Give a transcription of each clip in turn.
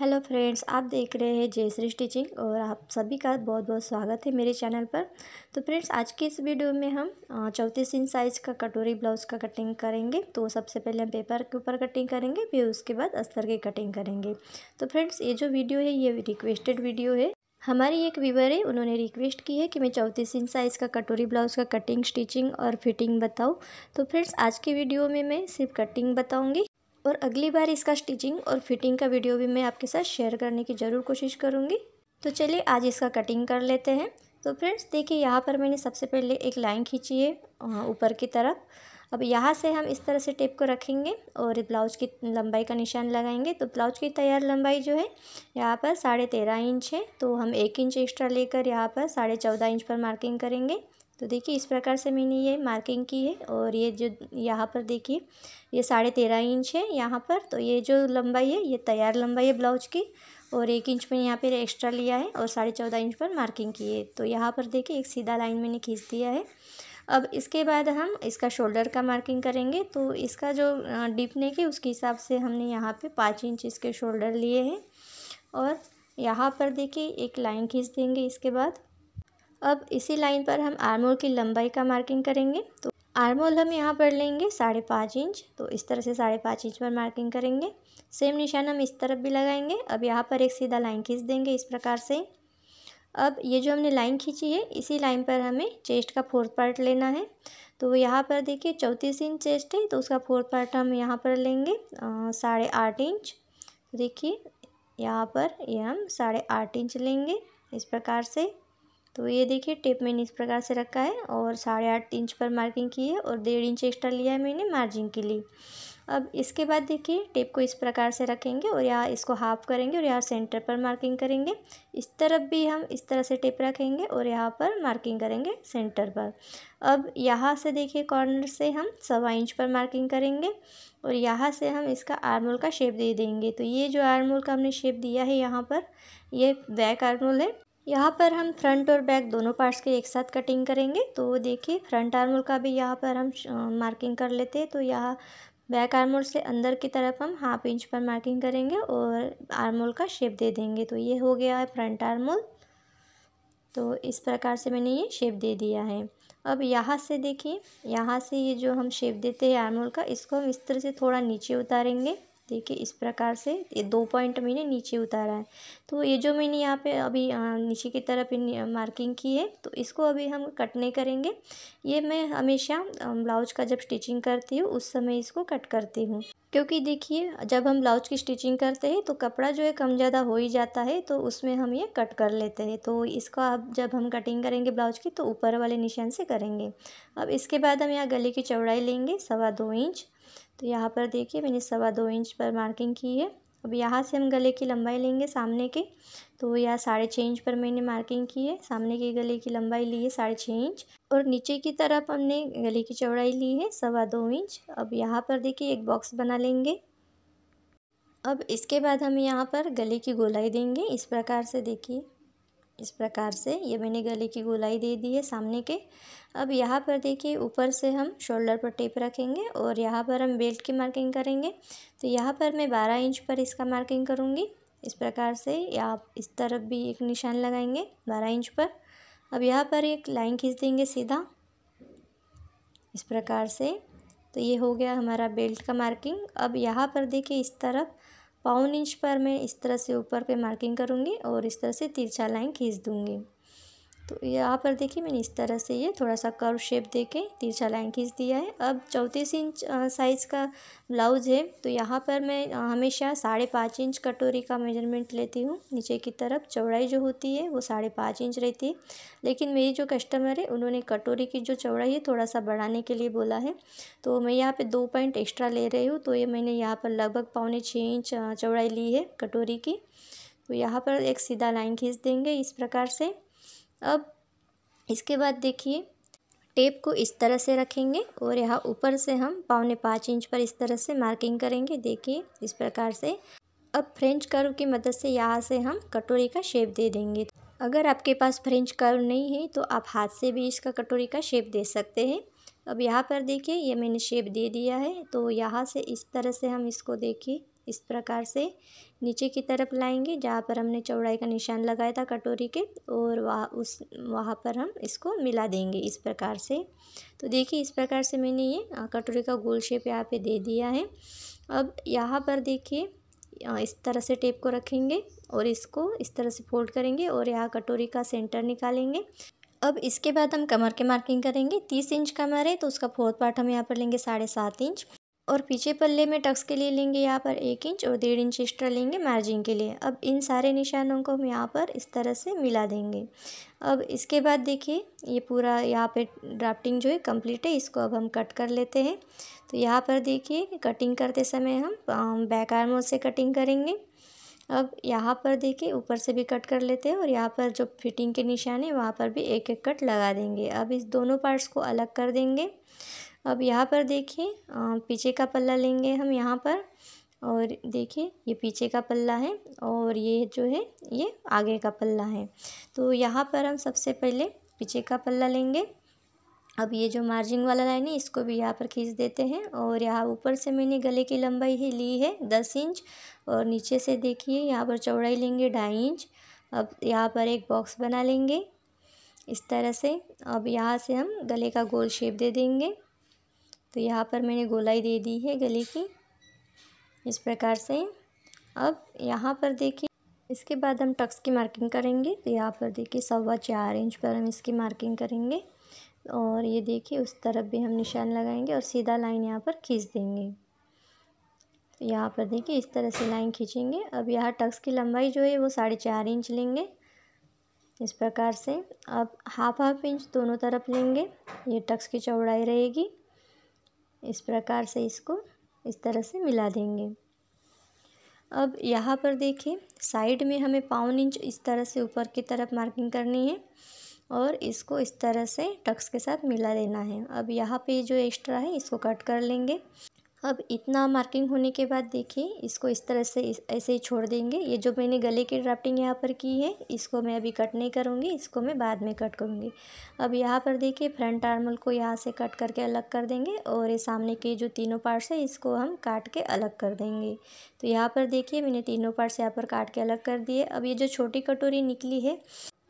hello friends आप देख रहे हैं जयश्री स्टिचिंग और आप सभी का बहुत बहुत स्वागत है मेरे चैनल पर तो फ्रेंड्स आज की इस वीडियो में हम चौंतीस इंच साइज़ का कटोरी ब्लाउज का कटिंग करेंगे तो सबसे पहले हम पेपर के ऊपर कटिंग करेंगे फिर उसके बाद अस्तर की कटिंग करेंगे तो फ्रेंड्स ये जो वीडियो है ये रिक्वेस्टेड वीडियो है हमारी एक व्यूवर है उन्होंने रिक्वेस्ट की है कि मैं चौंतीस इंच साइज़ का कटोरी ब्लाउज का कटिंग स्टिचिंग और फिटिंग बताऊँ तो फ्रेंड्स आज की वीडियो में मैं सिर्फ कटिंग बताऊँगी और अगली बार इसका स्टिचिंग और फिटिंग का वीडियो भी मैं आपके साथ शेयर करने की ज़रूर कोशिश करूँगी तो चलिए आज इसका कटिंग कर लेते हैं तो फ्रेंड्स देखिए यहाँ पर मैंने सबसे पहले एक लाइन खींची है ऊपर की तरफ अब यहाँ से हम इस तरह से टेप को रखेंगे और ब्लाउज की लंबाई का निशान लगाएंगे तो ब्लाउज की तैयार लंबाई जो है यहाँ पर साढ़े तेरह इंच है तो हम एक इंच एक्स्ट्रा लेकर यहाँ पर साढ़े चौदह इंच पर मार्किंग करेंगे तो देखिए इस प्रकार से मैंने ये मार्किंग की है और ये जो यहाँ पर देखिए ये साढ़े तेरह इंच है यहाँ पर तो ये जो लंबाई है ये तैयार लंबाई है ब्लाउज की और एक इंच मैंने यहाँ पर एक्स्ट्रा लिया है और साढ़े चौदह इंच पर मार्किंग की है तो यहाँ पर देखिए एक सीधा लाइन मैंने खींच दिया है अब इसके बाद हम इसका शोल्डर का मार्किंग करेंगे तो इसका जो डिप ने है उसके हिसाब से हमने यहाँ पर पाँच इंच इसके शोल्डर लिए हैं और यहाँ पर देखिए एक लाइन खींच देंगे इसके बाद अब इसी लाइन पर हम आर्मोल की लंबाई का मार्किंग करेंगे तो आर्मोल हम यहाँ पर लेंगे साढ़े पाँच इंच तो इस तरह से साढ़े पाँच इंच पर मार्किंग करेंगे सेम निशान हम इस तरफ भी लगाएंगे अब यहाँ पर एक सीधा लाइन खींच देंगे इस प्रकार से अब ये जो हमने लाइन खींची है इसी लाइन पर हमें चेस्ट का फोर्थ पार्ट लेना है तो यहाँ पर देखिए चौंतीस इंच चेस्ट है तो उसका फोर्थ पार्ट हम यहाँ पर लेंगे साढ़े आठ इंच तो देखिए यहाँ पर ये यह हम साढ़े आठ इंच लेंगे इस प्रकार से तो ये देखिए टेप मैंने इस प्रकार से रखा है और साढ़े आठ इंच पर मार्किंग की है और डेढ़ इंच एक्स्ट्रा लिया है मैंने मार्जिन के लिए अब इसके बाद देखिए टेप को इस प्रकार से रखेंगे और यहाँ इसको हाफ करेंगे और यहाँ सेंटर पर मार्किंग करेंगे इस तरफ भी हम इस तरह से टेप रखेंगे और यहाँ पर मार्किंग करेंगे सेंटर पर अब यहाँ से देखिए कॉर्नर से हम सवा इंच पर मार्किंग करेंगे और यहाँ से हम इसका आर्मोल का शेप दे देंगे तो ये जो आर्मोल का हमने शेप दिया है यहाँ पर ये बैक आर्मोल है यहाँ पर हम फ्रंट और बैक दोनों पार्ट्स के एक साथ कटिंग करेंगे तो देखिए फ्रंट आर्मोल का भी यहाँ पर हम मार्किंग कर लेते हैं तो यहाँ बैक आर्मोल से अंदर की तरफ हम हाफ इंच पर मार्किंग करेंगे और आर्मोल का शेप दे देंगे तो ये हो गया है फ्रंट आर्मोल तो इस प्रकार से मैंने ये शेप दे दिया है अब यहाँ से देखिए यहाँ से ये जो हम शेप देते हैं आर्मोल का इसको हम इस तरह से थोड़ा नीचे उतारेंगे देखिए इस प्रकार से ये दो पॉइंट मैंने नीचे उतारा है तो ये जो मैंने यहाँ पे अभी नीचे की तरफ मार्किंग की है तो इसको अभी हम कट नहीं करेंगे ये मैं हमेशा ब्लाउज का जब स्टिचिंग करती हूँ उस समय इसको कट करती हूँ क्योंकि देखिए जब हम ब्लाउज की स्टिचिंग करते हैं तो कपड़ा जो है कम ज़्यादा हो ही जाता है तो उसमें हम ये कट कर लेते हैं तो इसका अब जब हम कटिंग करेंगे ब्लाउज की तो ऊपर वाले निशान से करेंगे अब इसके बाद हम यहाँ गले की चौड़ाई लेंगे सवा दो इंच तो यहाँ पर देखिए मैंने सवा दो इंच पर मार्किंग की है अब यहाँ से हम गले की लंबाई लेंगे सामने के तो यहाँ साढ़े छः इंच पर मैंने मार्किंग की है सामने के गले की लंबाई ली है साढ़े छः इंच और नीचे की तरफ हमने गले की चौड़ाई ली है सवा दो इंच अब यहाँ पर देखिए एक बॉक्स बना लेंगे अब इसके बाद हम यहाँ पर गले की गोलाई देंगे इस प्रकार से देखिए इस प्रकार से ये मैंने गले की गोलाई दे दी है सामने के अब यहाँ पर देखिए ऊपर से हम शोल्डर पर टेप रखेंगे और यहाँ पर हम बेल्ट की मार्किंग करेंगे तो यहाँ पर मैं बारह इंच पर इसका मार्किंग करूँगी इस प्रकार से आप इस तरफ भी एक निशान लगाएंगे बारह इंच पर अब यहाँ पर एक लाइन खींच देंगे सीधा इस प्रकार से तो ये हो गया हमारा बेल्ट का मार्किंग अब यहाँ पर देखिए इस तरफ पाउन इंच पर मैं इस तरह से ऊपर पे मार्किंग करूँगी और इस तरह से तिरछा लाइन खींच दूँगी तो यहाँ पर देखिए मैंने इस तरह से ये थोड़ा सा कर्व शेप देके तिरछा लाइन खींच दिया है अब चौंतीस इंच साइज़ का ब्लाउज है तो यहाँ पर मैं हमेशा साढ़े पाँच इंच कटोरी का मेजरमेंट लेती हूँ नीचे की तरफ चौड़ाई जो होती है वो साढ़े पाँच इंच रहती है लेकिन मेरी जो कस्टमर है उन्होंने कटोरी की जो चौड़ाई है थोड़ा सा बढ़ाने के लिए बोला है तो मैं यहाँ पर दो पॉइंट एक्स्ट्रा ले रही हूँ तो ये मैंने यहाँ पर लगभग पौने छः इंच चौड़ाई ली है कटोरी की तो यहाँ पर एक सीधा लाइन खींच देंगे इस प्रकार से अब इसके बाद देखिए टेप को इस तरह से रखेंगे और यहाँ ऊपर से हम पौने पाँच इंच पर इस तरह से मार्किंग करेंगे देखिए इस प्रकार से अब फ्रेंच कर्व की मदद से यहाँ से हम कटोरी का शेप दे देंगे अगर आपके पास फ्रेंच कर्व नहीं है तो आप हाथ से भी इसका कटोरी का शेप दे सकते हैं अब यहाँ पर देखिए ये मैंने शेप दे दिया है तो यहाँ से इस तरह से हम इसको देखिए इस प्रकार से नीचे की तरफ लाएंगे जहाँ पर हमने चौड़ाई का निशान लगाया था कटोरी के और वहाँ उस वहाँ पर हम इसको मिला देंगे इस प्रकार से तो देखिए इस प्रकार से मैंने ये कटोरी का गोल शेप यहाँ पे दे दिया है अब यहाँ पर देखिए इस तरह से टेप को रखेंगे और इसको इस तरह से फोल्ड करेंगे और यहाँ कटोरी का सेंटर निकालेंगे अब इसके बाद हम कमर के मार्किंग करेंगे तीस इंच कमर है तो उसका फोर्थ पार्ट हम यहाँ पर लेंगे साढ़े सात इंच और पीछे पल्ले में टक्स के लिए लेंगे यहाँ पर एक इंच और डेढ़ इंच एक्स्ट्रा लेंगे मार्जिन के लिए अब इन सारे निशानों को हम यहाँ पर इस तरह से मिला देंगे अब इसके बाद देखिए ये पूरा यहाँ पे ड्राफ्टिंग जो है कंप्लीट है इसको अब हम कट कर लेते हैं तो यहाँ पर देखिए कटिंग करते समय हम बैक आर्मों से कटिंग करेंगे अब यहाँ पर देखिए ऊपर से भी कट कर लेते हैं और यहाँ पर जो फिटिंग के निशान है वहाँ पर भी एक एक कट लगा देंगे अब इस दोनों पार्ट्स को अलग कर देंगे अब यहाँ पर देखिए पीछे का पल्ला लेंगे हम यहाँ पर और देखिए ये पीछे का पल्ला है और ये जो है ये आगे का पल्ला है तो यहाँ पर हम सबसे पहले पीछे का पल्ला लेंगे अब ये जो मार्जिन वाला लाइन है इसको भी यहाँ पर खींच देते हैं और यहाँ ऊपर से मैंने गले की लंबाई ही ली है दस इंच और नीचे से देखिए यहाँ पर चौड़ाई लेंगे ढाई इंच अब यहाँ पर एक बॉक्स बना लेंगे इस तरह से अब यहाँ से हम गले का गोल शेप दे देंगे तो यहाँ पर मैंने गोलाई दे दी है गले की इस प्रकार से अब यहाँ पर देखिए इसके बाद हम टक्स की मार्किंग करेंगे तो यहाँ पर देखिए सवा चार इंच पर हम इसकी मार्किंग करेंगे और ये देखिए उस तरफ भी हम निशान लगाएंगे और सीधा लाइन यहाँ पर खींच देंगे तो यहाँ पर देखिए इस तरह से लाइन खींचेंगे अब यहाँ टक्स की लंबाई जो है वो साढ़े चार इंच लेंगे इस प्रकार से अब हाफ हाफ इंच दोनों तरफ लेंगे ये टक्स की चौड़ाई रहेगी इस प्रकार से इसको इस तरह से मिला देंगे अब यहाँ पर देखिए साइड में हमें पाउन इंच इस तरह से ऊपर की तरफ मार्किंग करनी है और इसको इस तरह से टक्स के साथ मिला देना है अब यहाँ पे जो एक्स्ट्रा है इसको कट कर लेंगे अब इतना मार्किंग होने के बाद देखिए इसको इस तरह से इस, ऐसे ही छोड़ देंगे ये जो मैंने गले की ड्राफ्टिंग यहाँ पर की है इसको मैं अभी कट नहीं करूँगी इसको मैं बाद में कट करूँगी अब यहाँ पर देखिए फ्रंट आर्मल को यहाँ से कट करके अलग कर देंगे और ये सामने के जो तीनों पार्ट्स है इसको हम काट के अलग कर देंगे तो यहाँ पर देखिए मैंने तीनों पार्ट्स यहाँ पर काट के अलग कर दिए अब ये जो छोटी कटोरी निकली है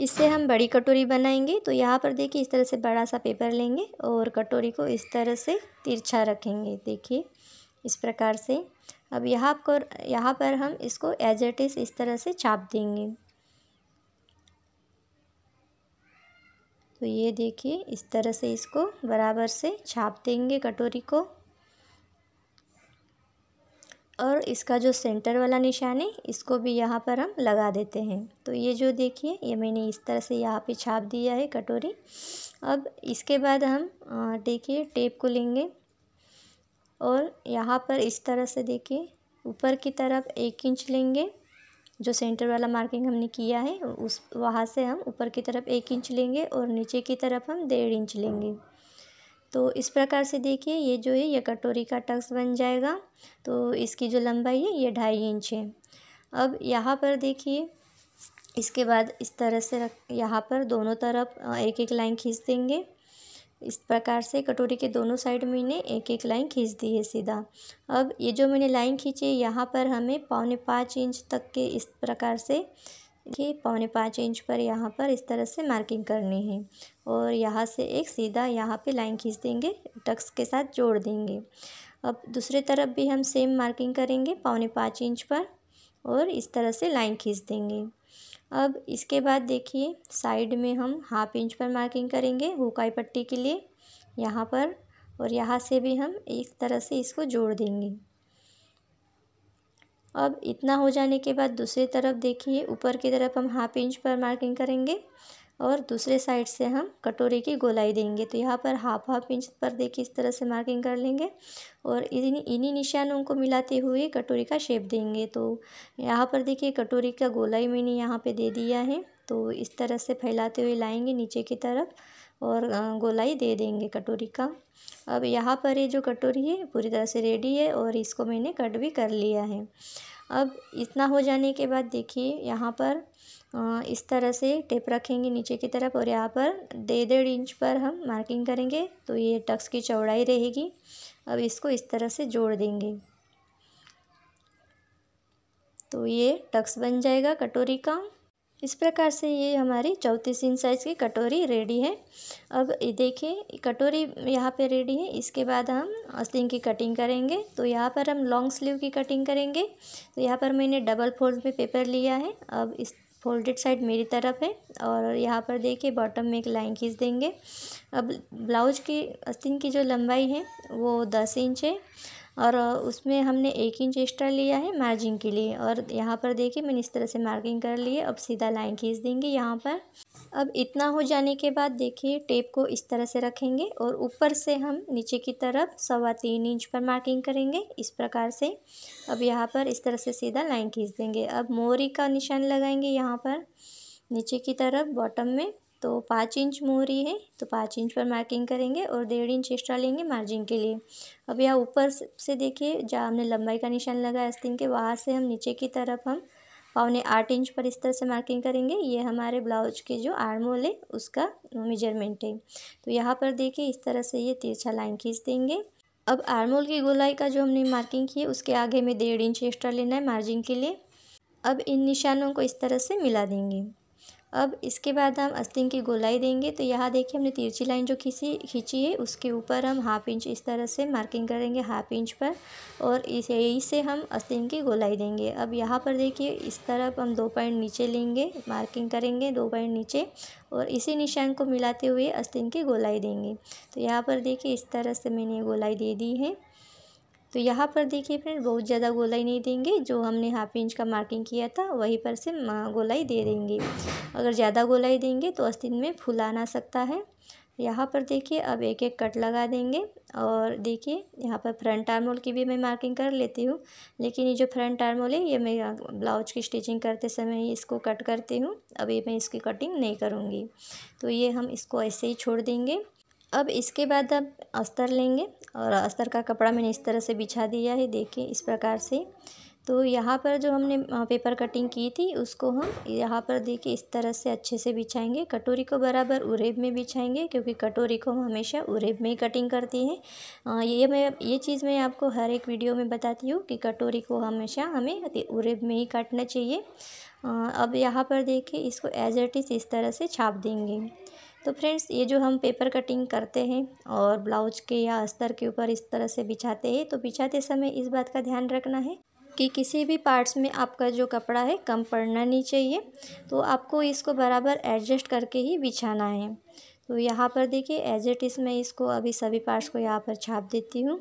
इससे हम बड़ी कटोरी बनाएंगे तो यहाँ पर देखिए इस तरह से बड़ा सा पेपर लेंगे और कटोरी को इस तरह से तिरछा रखेंगे देखिए इस प्रकार से अब यहाँ पर यहाँ पर हम इसको एज एट इज इस तरह से छाप देंगे तो ये देखिए इस तरह से इसको बराबर से छाप देंगे कटोरी को और इसका जो सेंटर वाला निशान है इसको भी यहाँ पर हम लगा देते हैं तो ये जो देखिए ये मैंने इस तरह से यहाँ पे छाप दिया है कटोरी अब इसके बाद हम देखिए टेप को लेंगे और यहाँ पर इस तरह से देखिए ऊपर की तरफ एक इंच लेंगे जो सेंटर वाला मार्किंग हमने किया है उस वहाँ से हम ऊपर की तरफ एक इंच लेंगे और नीचे की तरफ हम डेढ़ इंच लेंगे तो इस प्रकार से देखिए ये जो है ये कटोरी का टक्स बन जाएगा तो इसकी जो लंबाई है ये ढाई इंच है अब यहाँ पर देखिए इसके बाद इस तरह से रख यहाँ पर दोनों तरफ एक एक लाइन खींच देंगे इस प्रकार से कटोरी के दोनों साइड मैंने एक एक लाइन खींच दी है सीधा अब ये जो मैंने लाइन खींची है यहाँ पर हमें पौने पाँच इंच तक के इस प्रकार से ये पौने पाँच इंच पर यहाँ पर इस तरह से मार्किंग करनी है और यहाँ से एक सीधा यहाँ पे लाइन खींच देंगे टक्स के साथ जोड़ देंगे अब दूसरे तरफ भी हम सेम मार्किंग करेंगे पौने पाँच इंच पर और इस तरह से लाइन खींच देंगे अब इसके बाद देखिए साइड में हम हाफ इंच पर मार्किंग करेंगे हुकाई पट्टी के लिए यहाँ पर और यहाँ से भी हम एक तरह से इसको जोड़ देंगे अब इतना हो जाने के बाद दूसरी तरफ देखिए ऊपर की तरफ हम हाफ इंच पर मार्किंग करेंगे और दूसरे साइड से हम कटोरी की गोलाई देंगे तो यहाँ पर हाफ हाफ इंच पर देखिए इस तरह से मार्किंग कर लेंगे और इन इन्हीं निशानों को मिलाते हुए कटोरी का शेप देंगे तो यहाँ पर देखिए कटोरी का गोलाई मैंने यहाँ पे दे दिया है तो इस तरह से फैलाते हुए लाएंगे नीचे की तरफ और गोलाई दे देंगे कटोरी का अब यहाँ पर ये जो कटोरी है पूरी तरह से रेडी है और इसको मैंने कट भी कर लिया है अब इतना हो जाने के बाद देखिए यहाँ पर इस तरह से टेप रखेंगे नीचे की तरफ और यहाँ पर डेढ़ डेढ़ इंच पर हम मार्किंग करेंगे तो ये टक्स की चौड़ाई रहेगी अब इसको इस तरह से जोड़ देंगे तो ये टक्स बन जाएगा कटोरी का इस प्रकार से ये हमारी चौंतीस इंच साइज़ की कटोरी रेडी है अब देखिए कटोरी यहाँ पे रेडी है इसके बाद हम अस्तिंग की कटिंग करेंगे तो यहाँ पर हम लॉन्ग स्लीव की कटिंग करेंगे तो यहाँ पर मैंने डबल फोल्ड में पेपर लिया है अब इस फोल्डेड साइड मेरी तरफ है और यहाँ पर देखिए बॉटम में एक लाइन खींच देंगे अब ब्लाउज की अस्तिन की जो लंबाई है वो दस इंच है और उसमें हमने एक इंच एक्स्ट्रा लिया है मार्जिन के लिए और यहाँ पर देखिए मैंने इस तरह से मार्किंग कर ली है अब सीधा लाइन खींच देंगे यहाँ पर अब इतना हो जाने के बाद देखिए टेप को इस तरह से रखेंगे और ऊपर से हम नीचे की तरफ सवा तीन इंच पर मार्किंग करेंगे इस प्रकार से अब यहाँ पर इस तरह से सीधा लाइन खींच देंगे अब मोरी का निशान लगाएंगे यहाँ पर नीचे की तरफ बॉटम में तो पाँच इंच मोहरी है तो पाँच इंच पर मार्किंग करेंगे और डेढ़ इंच एक्स्ट्रा लेंगे मार्जिन के लिए अब यहाँ ऊपर से देखिए जहाँ हमने लंबाई का निशान लगाया अस्तिन के वहाँ से हम नीचे की तरफ हम पौने आठ इंच पर इस तरह से मार्किंग करेंगे ये हमारे ब्लाउज के जो आर्मोल है उसका मेजरमेंट है तो यहाँ पर देखिए इस तरह से ये तिरछा लाइन खींच देंगे अब आर्मोल की गोलाई का जो हमने मार्किंग की है उसके आगे में डेढ़ इंच एक्स्ट्रा लेना है मार्जिन के लिए अब इन निशानों को इस तरह से मिला देंगे अब इसके बाद हम अस्तिंग की गोलाई देंगे तो यहाँ देखिए हमने तिरछी लाइन जो खींची खींची है उसके ऊपर हम हाफ इंच इस तरह से मार्किंग करेंगे हाफ इंच पर और इस यही से हम अस्तिंग की गोलाई देंगे अब यहाँ पर देखिए इस तरफ हम दो पॉइंट नीचे लेंगे मार्किंग करेंगे दो पॉइंट नीचे और इसी निशान को मिलाते हुए अस्तिंग की गोलाई देंगे तो यहाँ पर देखिए इस तरह से मैंने गोलाई दे दी है तो यहाँ पर देखिए फ्रेंड बहुत ज़्यादा गोलाई नहीं देंगे जो हमने हाफ इंच का मार्किंग किया था वहीं पर से गोलाई दे देंगे अगर ज़्यादा गोलाई देंगे तो अस्तिन में फूल आ ना सकता है यहाँ पर देखिए अब एक एक कट लगा देंगे और देखिए यहाँ पर फ्रंट आर्मोल की भी मैं मार्किंग कर लेती हूँ लेकिन ये जो फ्रंट आर्मोल है ये मैं ब्लाउज की स्टिचिंग करते समय इसको कट करती हूँ अभी मैं इसकी कटिंग नहीं करूँगी तो ये हम इसको ऐसे ही छोड़ देंगे अब इसके बाद अब अस्तर लेंगे और अस्तर का कपड़ा मैंने इस तरह से बिछा दिया है देखिए इस प्रकार से तो यहाँ पर जो हमने पेपर कटिंग की थी उसको हम यहाँ पर देखिए इस तरह से अच्छे से बिछाएंगे कटोरी को बराबर उरेब में बिछाएंगे क्योंकि कटोरी को हम हमेशा उरेब में ही कटिंग करती हैं ये मैं ये चीज़ मैं आपको हर एक वीडियो में बताती हूँ कि कटोरी को हमेशा हमें उरेब में ही काटना चाहिए अब यहाँ पर देखिए इसको एज एट इज इस तरह से छाप देंगे तो फ्रेंड्स ये जो हम पेपर कटिंग करते हैं और ब्लाउज के या अस्तर के ऊपर इस तरह से बिछाते हैं तो बिछाते समय इस बात का ध्यान रखना है कि किसी भी पार्ट्स में आपका जो कपड़ा है कम पड़ना नहीं चाहिए तो आपको इसको बराबर एडजस्ट करके ही बिछाना है तो यहाँ पर देखिए एज इट इज़ मैं इसको अभी सभी पार्ट्स को यहाँ पर छाप देती हूँ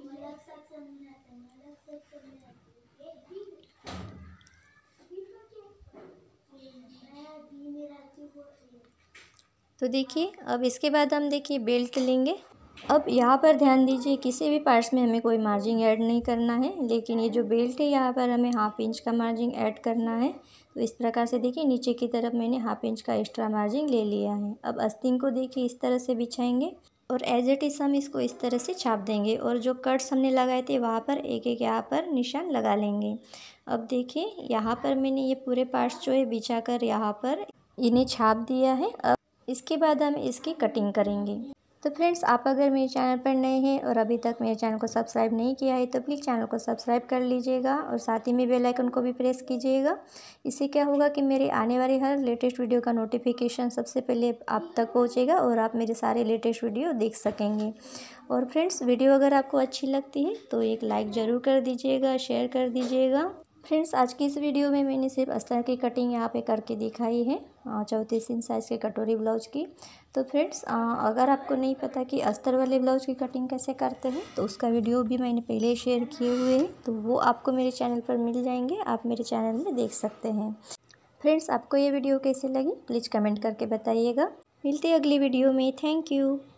तो देखिए अब इसके बाद हम देखिए बेल्ट लेंगे अब यहाँ पर ध्यान दीजिए किसी भी पार्ट्स में हमें कोई मार्जिन ऐड नहीं करना है लेकिन ये जो बेल्ट है यहाँ पर हमें हाफ इंच का मार्जिन ऐड करना है तो इस प्रकार से देखिए नीचे की तरफ मैंने हाफ इंच का एक्स्ट्रा मार्जिन ले लिया है अब अस्तिन को देखिए इस तरह से बिछाएंगे और एज इट इज़ हम इसको इस तरह से छाप देंगे और जो कट्स हमने लगाए थे वहाँ पर एक एक यहाँ पर निशान लगा लेंगे अब देखिए यहाँ पर मैंने ये पूरे पार्ट्स जो है बिछा कर यहाँ पर इन्हें छाप दिया है अब इसके बाद हम इसकी कटिंग करेंगे तो फ्रेंड्स आप अगर मेरे चैनल पर नए हैं और अभी तक मेरे चैनल को सब्सक्राइब नहीं किया है तो प्लीज़ चैनल को सब्सक्राइब कर लीजिएगा और साथ ही में बेल आइकन को भी प्रेस कीजिएगा इससे क्या होगा कि मेरे आने वाले हर लेटेस्ट वीडियो का नोटिफिकेशन सबसे पहले आप तक पहुँचेगा और आप मेरे सारे लेटेस्ट वीडियो देख सकेंगे और फ्रेंड्स वीडियो अगर आपको अच्छी लगती है तो एक लाइक ज़रूर कर दीजिएगा शेयर कर दीजिएगा फ्रेंड्स आज की इस वीडियो में मैंने सिर्फ अस्तर की कटिंग यहाँ पे करके दिखाई है चौंतीस इंच साइज़ के कटोरी ब्लाउज की तो फ्रेंड्स अगर आपको नहीं पता कि अस्तर वाले ब्लाउज की कटिंग कैसे करते हैं तो उसका वीडियो भी मैंने पहले शेयर किए हुए हैं तो वो आपको मेरे चैनल पर मिल जाएंगे आप मेरे चैनल में देख सकते हैं फ्रेंड्स आपको ये वीडियो कैसे लगी प्लीज़ कमेंट करके बताइएगा मिलते अगली वीडियो में थैंक यू